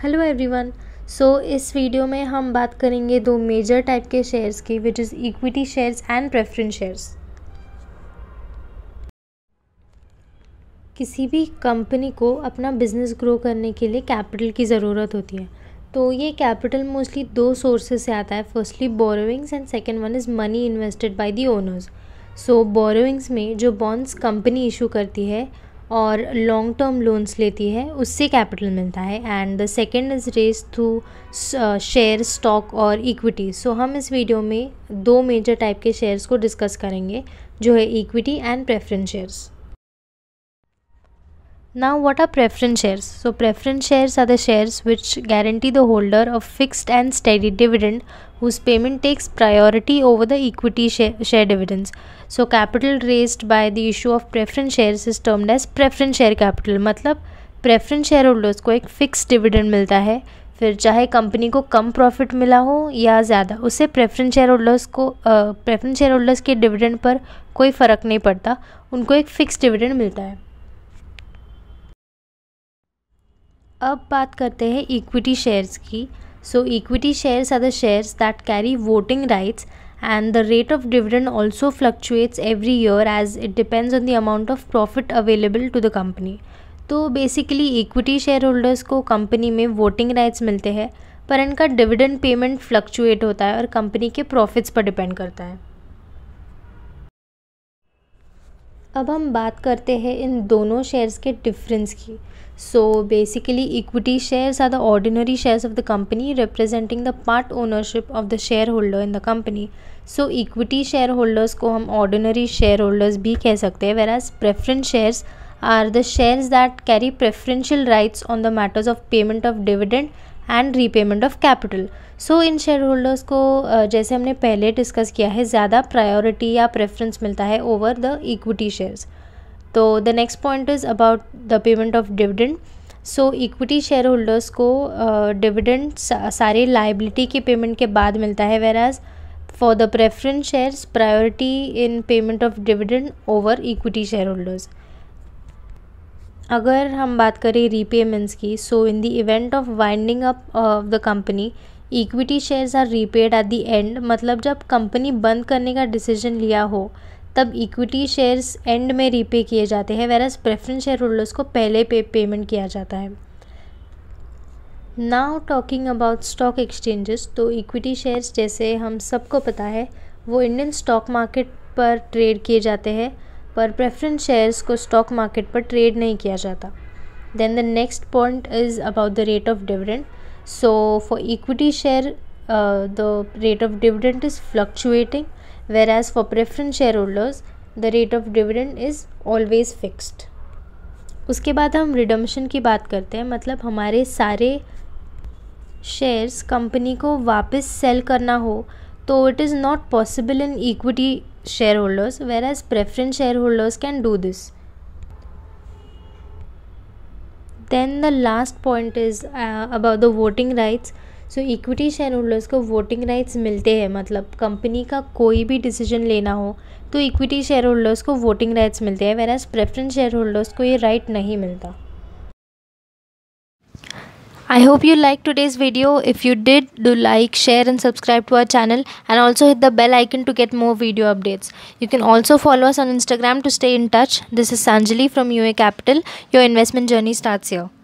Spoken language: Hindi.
हेलो एवरीवन सो इस वीडियो में हम बात करेंगे दो मेजर टाइप के शेयर्स की which is equity shares and preference shares किसी भी कंपनी को अपना बिजनेस ग्रो करने के लिए कैपिटल की ज़रूरत होती है तो ये कैपिटल मोस्टली दो सोर्सेज से आता है firstly borrowings and second one is money invested by the owners so borrowings में जो बॉन्ड्स कंपनी इशू करती है और लॉन्ग टर्म लोन्स लेती है उससे कैपिटल मिलता है and the second is raise through share stock और इक्विटी सो हम इस वीडियो में दो मेजर टाइप के शेयर्स को डिस्कस करेंगे जो है equity and preference shares Now what are preference shares? So preference shares are the shares which guarantee the holder a fixed and steady dividend whose payment takes priority over the equity share, share dividends. So capital raised by the issue of preference shares is termed as preference share capital. मतलब preference share holders को एक fixed dividend मिलता है फिर चाहे कंपनी को कम प्रॉफिट मिला हो या ज़्यादा उसे प्रेफरेंस शेयर होल्डर्स को प्रेफरेंस शेयर होल्डर्स के डिविडेंड पर कोई फ़र्क नहीं पड़ता उनको एक फ़िक्स डिविडेंड मिलता है अब बात करते हैं इक्विटी शेयर्स की so equity shares are the shares that carry voting rights and the rate of dividend also fluctuates every year as it depends on the amount of profit available to the company तो बेसिकली इक्विटी शेयर होल्डर्स को कंपनी में वोटिंग राइट्स मिलते हैं पर इनका डिविडेंड पेमेंट फ्लक्चुएट होता है और कंपनी के प्रॉफिट्स पर डिपेंड करता है अब हम बात करते हैं इन दोनों शेयर्स के डिफरेंस की so basically equity shares are the ordinary shares of the company representing the part ownership of the share holder in the company so equity share holders को हम ऑर्डिनरी शेयर होल्डर्स भी कह सकते हैं whereas preference shares are the shares that carry preferential rights on the matters of payment of dividend and repayment of capital so इन शेयर होल्डर्स को जैसे हमने पहले डिस्कस किया है ज़्यादा प्रायोरिटी या प्रेफरेंस मिलता है ओवर द इक्विटी शेयर्स तो the next point is about the payment of dividend so equity share holders को डिविडेंड uh, सारे लाइबिलिटी के पेमेंट के बाद मिलता है whereas for the preference shares priority in payment of dividend over equity share holders अगर हम बात करें रीपेमेंट्स की so in the event of winding up of the company equity shares are repaid at the end मतलब जब कंपनी बंद करने का डिसीजन लिया हो तब इक्विटी शेयर्स एंड में रीपे किए जाते हैं वेरस प्रेफरेंस शेयर होल्डर्स को पहले पे पेमेंट किया जाता है now talking about stock exchanges तो इक्विटी शेयर्स जैसे हम सबको पता है वो इंडियन स्टॉक मार्केट पर ट्रेड किए जाते हैं पर प्रेफरेंस शेयर्स को स्टॉक मार्केट पर ट्रेड नहीं किया जाता then the next point is about the rate of dividend for equity share the rate of dividend is fluctuating whereas for preference share holders the rate of dividend is always fixed उसके बाद हम रिडम्शन की बात करते हैं मतलब हमारे सारे शेयर्स कंपनी को वापस सेल करना हो तो it is not possible in equity shareholders whereas preference shareholders can do this then the last point is uh, about the voting rights so equity share holders को वोटिंग राइट्स मिलते हैं मतलब कंपनी का कोई भी डिसीजन लेना हो तो इक्विटी शेयर होल्डर्स को वोटिंग राइट्स मिलते हैं whereas preference share holders को ये राइट नहीं मिलता I hope you liked today's video. If you did, do like, share and subscribe to our channel and also hit the bell icon to get more video updates. You can also follow us on Instagram to stay in touch. This is Sanjali from UA Capital. Your investment journey starts here.